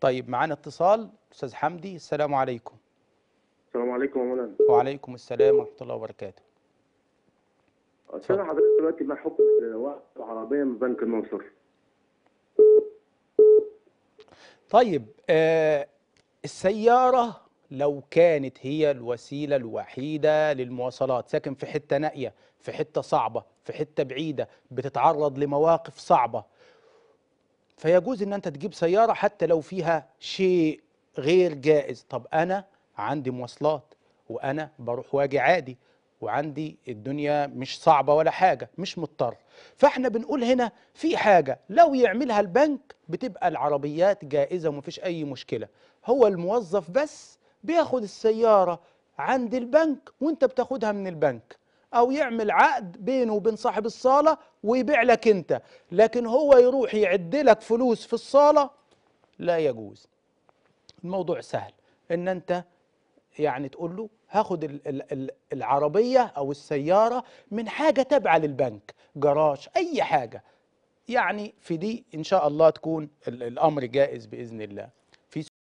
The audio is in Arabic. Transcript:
طيب معانا اتصال استاذ حمدي السلام عليكم السلام عليكم يا مولانا وعليكم السلام ورحمه الله وبركاته استاذ حضرتك دلوقتي ما حكم الوقف العربيه من بنك الناصر طيب آه السياره لو كانت هي الوسيله الوحيده للمواصلات ساكن في حته نائيه في حته صعبه في حته بعيده بتتعرض لمواقف صعبه فيجوز ان انت تجيب سياره حتى لو فيها شيء غير جائز طب انا عندي مواصلات وانا بروح واجي عادي وعندي الدنيا مش صعبه ولا حاجه مش مضطر فاحنا بنقول هنا في حاجه لو يعملها البنك بتبقى العربيات جائزه ومفيش اي مشكله هو الموظف بس بياخد السياره عند البنك وانت بتاخدها من البنك او يعمل عقد بينه وبين صاحب الصاله ويبيع لك انت لكن هو يروح يعد لك فلوس في الصاله لا يجوز الموضوع سهل ان انت يعني تقول له هاخد العربيه او السياره من حاجه تابعه للبنك جراج اي حاجه يعني في دي ان شاء الله تكون الامر جائز باذن الله